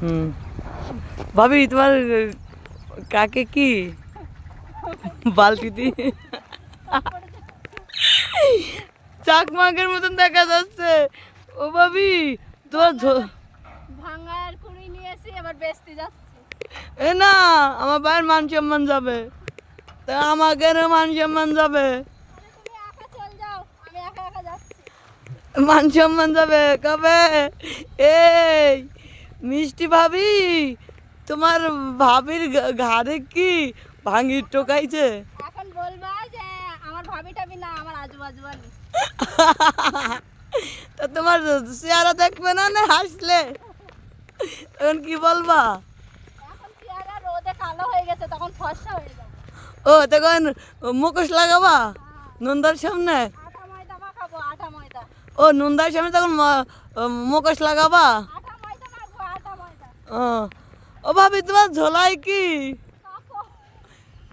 হুম ভাবি তোমার কাকে কি বালতি দিয়ে চাকমাকের মতন দেখা যাচ্ছে ও ভাবি তোমার ভাঙার করে নিয়েছি আবার বেচতে যাচ্ছে এ না আমার ভাইয়ের মান সম্মান যাবে তা আমাকের মান সম্মান যাবে মান সম্মান যাবে কবে এই মিষ্টি ভাবি তোমার ভাবির ঘাড়ে কি ভাঙি টোকাইছে এখন বলবা যে আমার ভাবিটা বিনা আমার আজুবাজু তো তোমার সিয়ারা দেখবে না না হাসলে এখন কি বলবা এখন সিয়ারা রোদে কালো হয়ে গেছে তখন ফর্সা হয়ে যাবে ও তখন মুখোশ লাগাবা হ্যাঁ। নন্দার সামনে আটা ময়দা মাখাবো আটা ময়দা ও নন্দার সামনে তখন মুখোশ লাগাবা ও ভাবি তোমার ঝোলাই কি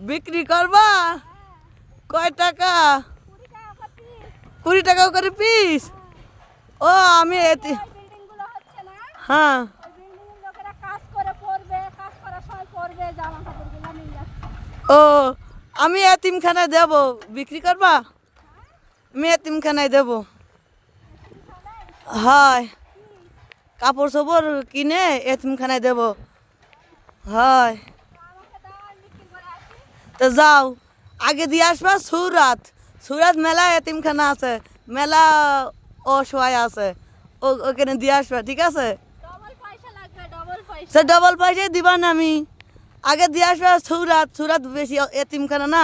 বিক্রি করবা কয় টাকা কুড়ি টাকা করে পিস ও আমি এতে হ্যাঁ ও আমি এতিমখানায় দেব বিক্রি করবা আমি এতিমখানায় দেব হয় কাপড় চোপড় কিনে এতিমখানায় দেব হয় তো যাও আগে দিয়ে আসবা সুরাত সুরাত মেলা এতিমখানা আছে মেলা অসহায় আছে ওখানে দিয়ে আসবা ঠিক আছে সে ডবল পয়সাই দিবা না আমি আগে দিয়ে আসবা সুরাত সুরাত বেশি এতিমখানা না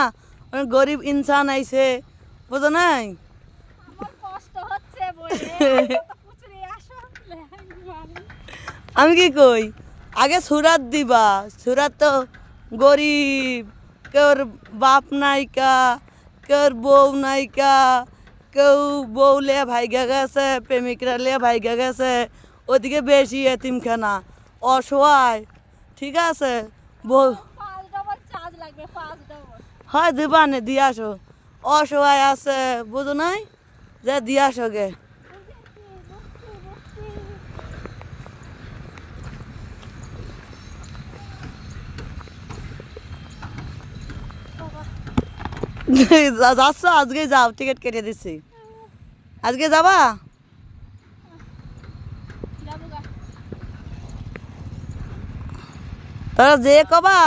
গরিব ইনসান আইছে বুঝো নাই কষ্ট হচ্ছে আমি কি কই আগে সুরাত দিবা সুরাত তো গরিব কেউর বাপ নাইকা কেউর বউ নাইকা কেউ বউ লে ভাই গেছে প্রেমিকরা লে ভাইগা গেছে ওদিকে বেশি এতিমখানা অসহায় ঠিক আছে বউ হয় দিবা নে দিয়ে আসো অসহায় আছে বুঝো নাই যে দিয়ে আসো গে যাচ্ছ আজকে যাও টিকিট কেটে দিছি আজকে যাবা তারা যে কবা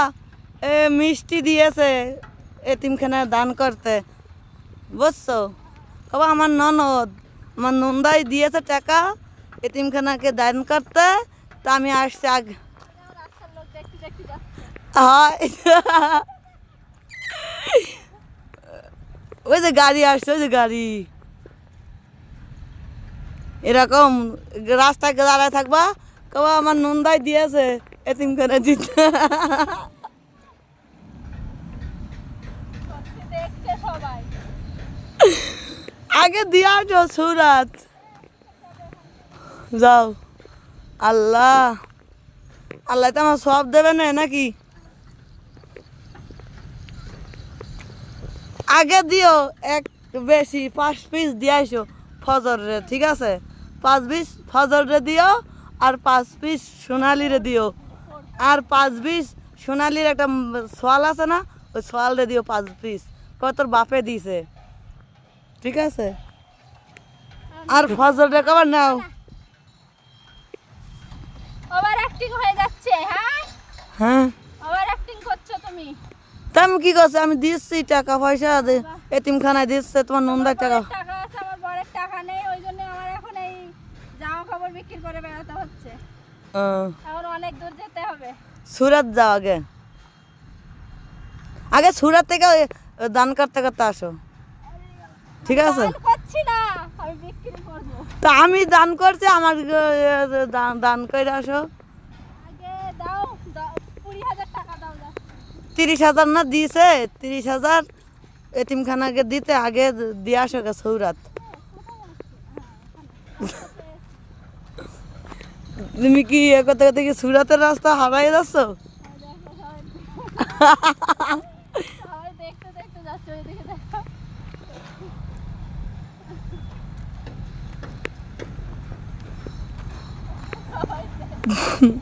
এ মিষ্টি দিয়েছে এতিমখানায় দান করতে বুঝছো কবা আমার ননদ আমার নন্দাই দিয়েছে টাকা এতিমখানাকে দান করতে তা আমি আসছি আগে হয় ওই যে গাড়ি আসছে ওই যে গাড়ি এরকম রাস্তায় দাঁড়ায় থাকবা কবা আমার নন্দাই দিয়েছে করে দিতে আগে দিয়ে আসো সুরাত যাও আল্লাহ আল্লাহ তো আমার সব দেবে না নাকি আগে দিও এক বেশি পাঁচ পিস দিয়ে আসো রে ঠিক আছে পাঁচ পিস রে দিও আর পাঁচ পিস সোনালিরে দিও আর পাঁচ পিস সোনালির একটা সোয়াল আছে না ওই সোয়ালরে দিও পাঁচ পিস কত বাপে দিছে ঠিক আছে আর রে কবার নাও হ্যাঁ হ্যাঁ অ্যাক্টিং করছো তুমি তা আমি কি করছি আমি দিচ্ছি টাকা পয়সা এতিমখানায় দিচ্ছে তোমার নন্দার টাকা যাও আগে আগে থেকে দান করতে করতে আসো ঠিক আছে তা আমি দান করছি আমার দান করে আসো তিরিশ হাজার না দিয়েছে তিরিশ হাজার এতিমখানাকে দিতে আগে দিয়ে আসো গে সৌরাত তুমি কি কথা কথা কি সুরাতের রাস্তা হারাই যাচ্ছ